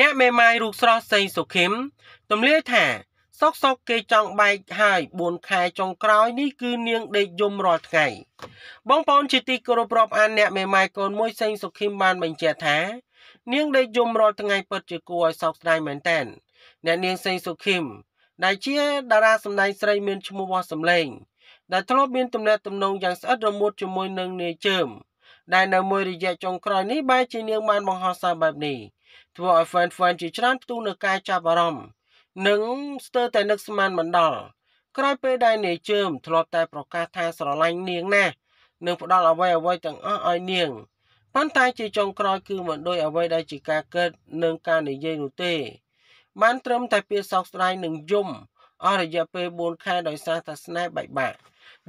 អ្នកមេម៉ាយរូបស្រស់សេងសុខឹមទំលាយថាសុកសុកគេចង់បែកហើយ4ខែចុងក្រោយនេះគឺនាងដេកយំរាល់ថ្ងៃបងប្អូនជាទីគោរពរាប់អានអ្នកមេម៉ាយកូនមួយសេងសុខឹមបានបញ្ជាក់ថានាងដេកយំរាល់ថ្ងៃពិតជាគួរឲ្យសោកស្ដាយមែនទែនអ្នកនាងសេងសុខឹមដែលជា តារាសម្ដែងស្រីមានឈ្មោះវ៉ាសំឡេងដែលធ្លាប់មានទំនាក់ទំនងយ៉ាងស្អិតរមួតជាមួយនឹងនាយជើមដែលនៅមួយរយៈចុងក្រោយនេះបែរជានាងបានបង្ហោះសារបែបនេះធ្វើឲ្យ fan fan ជាច្រើនផ្ទុះនឹងការចាប់អារម្មណ៍និងស្ទើរតែនឹកស្មានមិនដល់ក្រោយពេលដែលនាយជើម ធ្លាប់តែប្រកាសថាស្រឡាញ់នាងណាស់នឹងផ្ដល់អ្វីអ្វីទាំងអស់ឲ្យនាងប៉ុន្តែជាចុងក្រោយគឺមិនដូចអ្វីដែលជាការកើតនិងការនិយាយនោះទេ បានត្រឹមតែពាក្យសោកស្ដាយនិងយំអស់រយៈពេល4ខែដោយសារតែស្នេហ៍បែកបាក់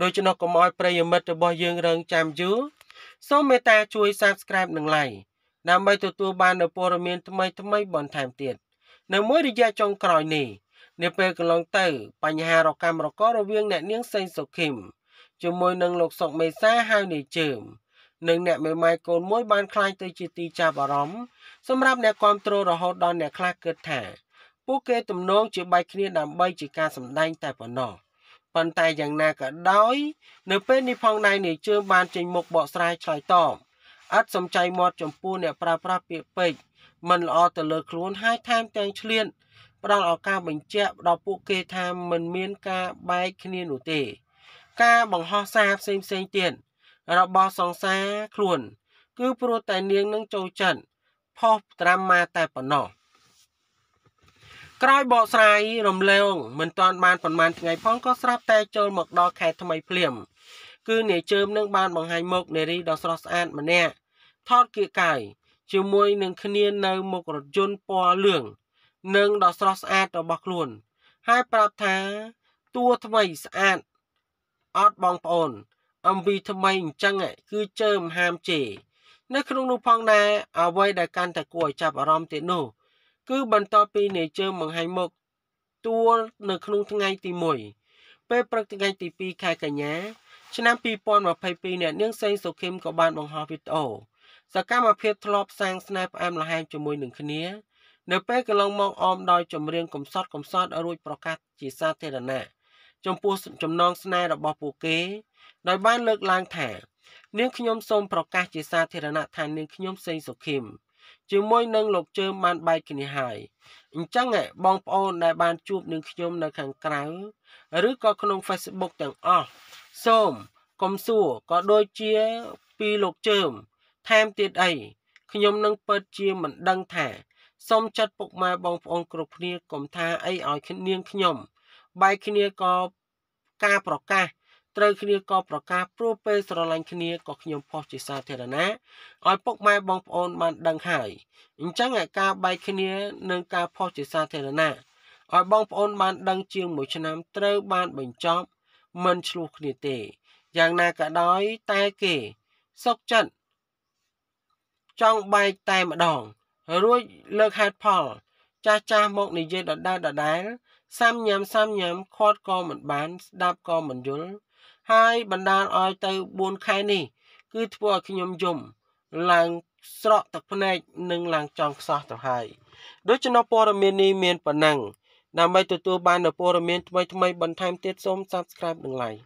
ដូច្នោះកុំឲ្យប្រិយមិត្តរបស់យើងរងចាំយូរសូមមេត្តាជួយ Subscribe និង Like ដើម្បីទទួលបាននូវព័ត៌មានថ្មីថ្មីបន្ថែមទៀតនៅមួយរយៈចុងក្រោយនេះនាពេលកន្លងទៅបញ្ហារកម្មរករវាង អ្នកនាងសេងសុខីមជាមួយនឹងលោកសុកមេសាហៅនាយជើមនិងអ្នកមេម៉ាយកូនមួយ បានคล้ายទៅជាទីចាប់អារម្មណ៍សម្រាប់អ្នកគ្រប់គ្រងរហូតដល់អ្នកខ្លះគិតថាពួកគេទំនងជាបែកគ្នាដើម្បី ជាការសម្ដែងតែប៉ុណ្ណោះប៉ុន្តែយ៉ាងណាក៏ដោយនៅពេលនេះផងដែរនាយជើមបានចេញមុខបកស្រាយឆ្លើយតបអត់សំចៃមាត់ចំពោះអ្នកប្រើប្រាស់ពាក្យពេចន៍មិនល្អទៅលើខ្លួនហើយថែមទាំងឆ្លៀនផ្ដល់ឱកាសបញ្ជាក់ដល់ពួកគេថាមិនមានការបែកគ្នានោះទេ ការបង្ហោះសារផ្សេងផ្សេងទៀតរបស់សង្សារខ្លួន គឺព្រោះតែនាងនឹងចូលចិត្តផុសត្រាំម៉ាតែប៉ុណ្ណោះក្រោយបកស្រាយរំលែងមិនតាន់បានប៉ុន្មានថ្ងៃផងក៏ស្រាប់តែចូលមកដល់ខែថ្មីភ្លាម គឺនាយជើមនឹងបានបង្ហាញមុខនារីដ៏ស្រស់ស្អាតម្នាក់ថតគៀកកាយជាមួយនឹងគ្នានៅមុខរថយន្តពណ៌លឿងនិងដ៏ស្រស់ស្អាតរបស់ខ្លួន ហើយប្រាប់ថាតួថ្មីស្អាតអត់បងប្អូន MV ថ្មីអញ្ចឹងគឺជើមហាមជេរនៅក្នុងនោះផងដែរអ្វីដែលកាន់តែគួរឲ្យចាប់អារម្មណ៍ទៀតនោះគឺបន្តពីនៃជើមបង្ហាញមុខតួនៅក្នុងថ្ងៃទី1ពេលព្រឹកថ្ងៃទី2ខែកញ្ញាឆ្នាំ2022អ្នកនាងសេងសុខេមក៏បានបង្ហោះវីដេអូសកម្មភាពធ្លាប់សាងស្នេហ៍ផ្អែមល្ហែមជាមួយនឹងគ្នានៅពេលកន្លងមកអមដោយចម្រៀងកំសត់កំសត់រួចប្រកាសជាសាធារណៈចំពោះចំណងស្នេហ៍របស់ពួកគេ ដោយបានលើកឡើងថានាងខ្ញុំសូមប្រកាសជាសាធារណៈថានាងខ្ញុំសេងសុខឹមជាមួយនឹងលោកជើមបានបែកគ្នាហើយអញ្ចឹងបងប្អូនដែលបានជួបនឹងខ្ញុំនៅខាងក្រៅឬក៏ក្នុង Facebook ទាំងអស់សូមកុំសួរក៏ដូចជាពីលោកជើមថែមទៀតអីខ្ញុំនឹងពិតជាមិនដឹងថាសូមចាត់ពុកម៉ែបងប្អូនគ្រប់គ្នាកុំថាអីឲ្យនាងខ្ញុំបែកគ្នាក៏ការប្រកាសត្រូវគ្នាក៏ប្រកាសព្រោះពេលស្រឡាញ់គ្នាក៏ខ្ញុំផុសជាសាធារណៈឲ្យពុកម៉ែបងប្អូនបាន ដឹងហើយ អញ្ចឹងឯការបែកគ្នានិងការផុសជាសាធារណៈឲ្យបងប្អូនបានដឹងជាងមួយឆ្នាំត្រូវបានបញ្ចប់មិនឆ្លោះគ្នាទេ យ៉ាងណាក៏ដោយតែគេ សុកចិត្តចង់បែកតែម្ដងរួចលើកហេតុផល ចាស់ចាស់មកនិយាយដដែលដដែលសាំញ៉ាំសាំញ៉ាំខាត់ក៏មិនបានស្ដាប់ក៏មិនយល់ហើយបណ្ដាលឲ្យទៅ4ខែនេះគឺធ្វើឲ្យខ្ញុំយំឡើងស្រក់ទឹកភ្នែកនិងឡើងចង់ខ្សោះទៅហើយដូច្នោះព័ត៌មាននេះមានប៉ុណ្ណឹងដើម្បីទទួលបាននូវព័ត៌មានថ្មីៗបន្ថែមទៀតសូម Subscribe និង Like